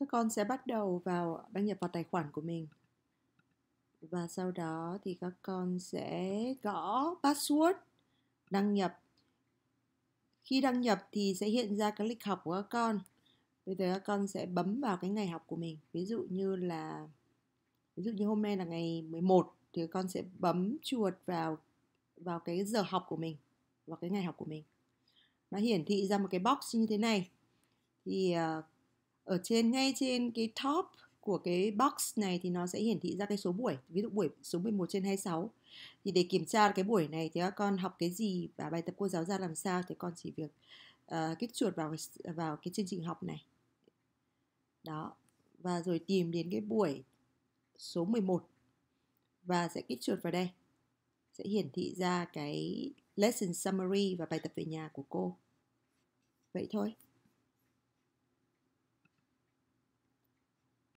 các con sẽ bắt đầu vào đăng nhập vào tài khoản của mình và sau đó thì các con sẽ gõ password đăng nhập khi đăng nhập thì sẽ hiện ra cái lịch học của các con bây giờ các con sẽ bấm vào cái ngày học của mình ví dụ như là ví dụ như hôm nay là ngày 11 thì các con sẽ bấm chuột vào vào cái giờ học của mình vào cái ngày học của mình nó hiển thị ra một cái box như thế này thì ờ, ở trên ngay trên cái top của cái box này thì nó sẽ hiển thị ra cái số buổi ví dụ buổi số 11 trên 26 thì để kiểm tra cái buổi này thì các con học cái gì và bài tập cô giáo ra làm sao thì con chỉ việc uh, kích chuột vào vào cái chương trình học này đó và rồi tìm đến cái buổi số 11 và sẽ kích chuột vào đây sẽ hiển thị ra cái lesson summary và bài tập về nhà của cô vậy thôi